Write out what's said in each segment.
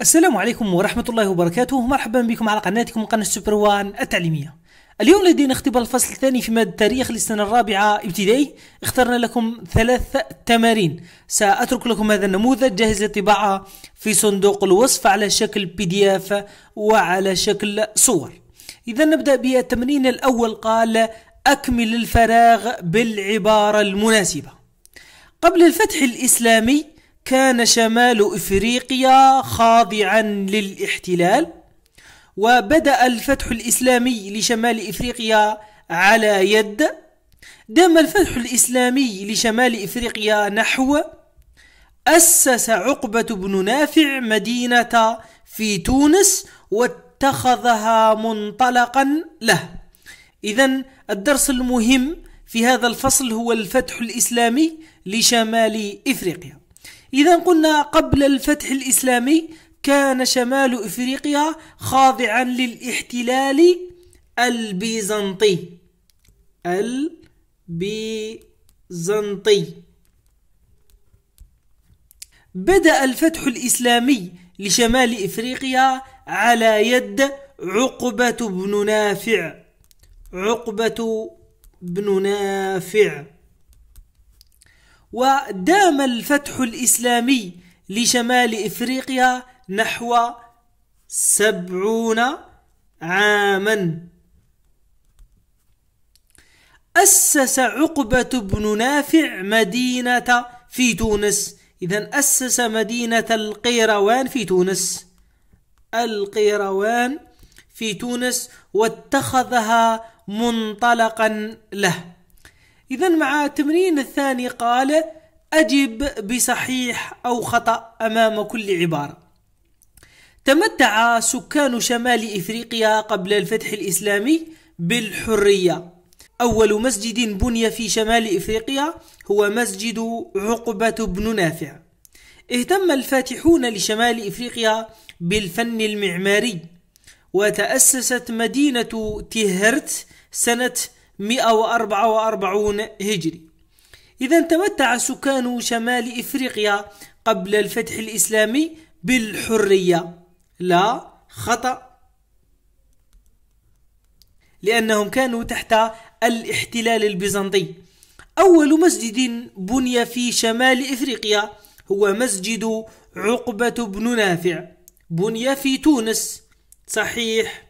السلام عليكم ورحمة الله وبركاته مرحبا بكم على قناتكم قناة سوبر وان التعليمية اليوم لدينا اختبار الفصل الثاني في مادة التاريخ للسنة الرابعة ابتدائي اخترنا لكم ثلاث تمارين سأترك لكم هذا النموذج جاهز للطباعة في صندوق الوصف على شكل بي دي اف وعلى شكل صور إذا نبدأ بالتمرين الأول قال أكمل الفراغ بالعبارة المناسبة قبل الفتح الإسلامي كان شمال افريقيا خاضعا للاحتلال وبدا الفتح الاسلامي لشمال افريقيا على يد دام الفتح الاسلامي لشمال افريقيا نحو اسس عقبه بن نافع مدينه في تونس واتخذها منطلقا له اذا الدرس المهم في هذا الفصل هو الفتح الاسلامي لشمال افريقيا إذا قلنا قبل الفتح الإسلامي كان شمال إفريقيا خاضعا للاحتلال البيزنطي البيزنطي بدأ الفتح الإسلامي لشمال إفريقيا على يد عقبة بن نافع عقبة بن نافع ودام الفتح الإسلامي لشمال إفريقيا نحو سبعون عاما أسس عقبة بن نافع مدينة في تونس إذا أسس مدينة القيروان في تونس القيروان في تونس واتخذها منطلقا له إذا مع التمرين الثاني قال أجب بصحيح أو خطأ أمام كل عبارة تمتع سكان شمال إفريقيا قبل الفتح الإسلامي بالحرية أول مسجد بني في شمال إفريقيا هو مسجد عقبة بن نافع اهتم الفاتحون لشمال إفريقيا بالفن المعماري وتأسست مدينة تيهرت سنة 144 هجري إذا تمتع سكان شمال إفريقيا قبل الفتح الإسلامي بالحرية لا خطأ لأنهم كانوا تحت الاحتلال البيزنطي أول مسجد بني في شمال إفريقيا هو مسجد عقبة بن نافع بني في تونس صحيح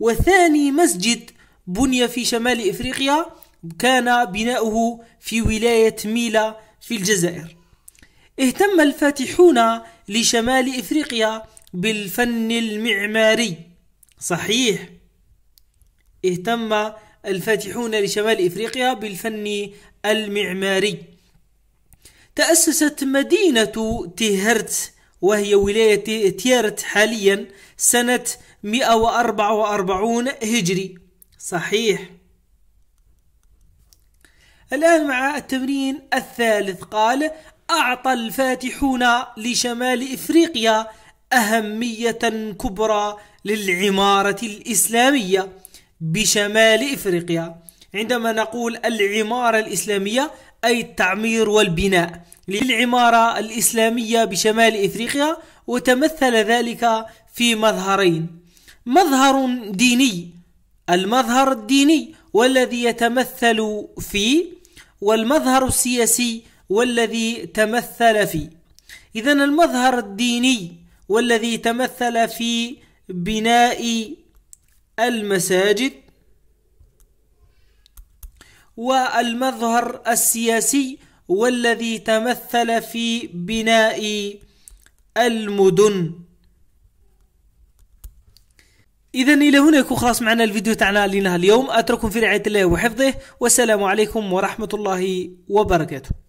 وثاني مسجد بني في شمال إفريقيا كان بناؤه في ولاية ميلا في الجزائر اهتم الفاتحون لشمال إفريقيا بالفن المعماري صحيح اهتم الفاتحون لشمال إفريقيا بالفن المعماري تأسست مدينة تيهرت وهي ولاية تيارت حاليا سنة 144 هجري صحيح الآن مع التمرين الثالث قال أعطى الفاتحون لشمال إفريقيا أهمية كبرى للعمارة الإسلامية بشمال إفريقيا عندما نقول العمارة الإسلامية أي التعمير والبناء للعمارة الإسلامية بشمال إفريقيا وتمثل ذلك في مظهرين مظهر ديني المظهر الديني والذي يتمثل في والمظهر السياسي والذي تمثل في إذا المظهر الديني والذي تمثل في بناء المساجد والمظهر السياسي والذي تمثل في بناء المدن اذا الى هنا يكون خلاص معنا الفيديو تاعنا لنا اليوم اترككم في رعايه الله وحفظه والسلام عليكم ورحمه الله وبركاته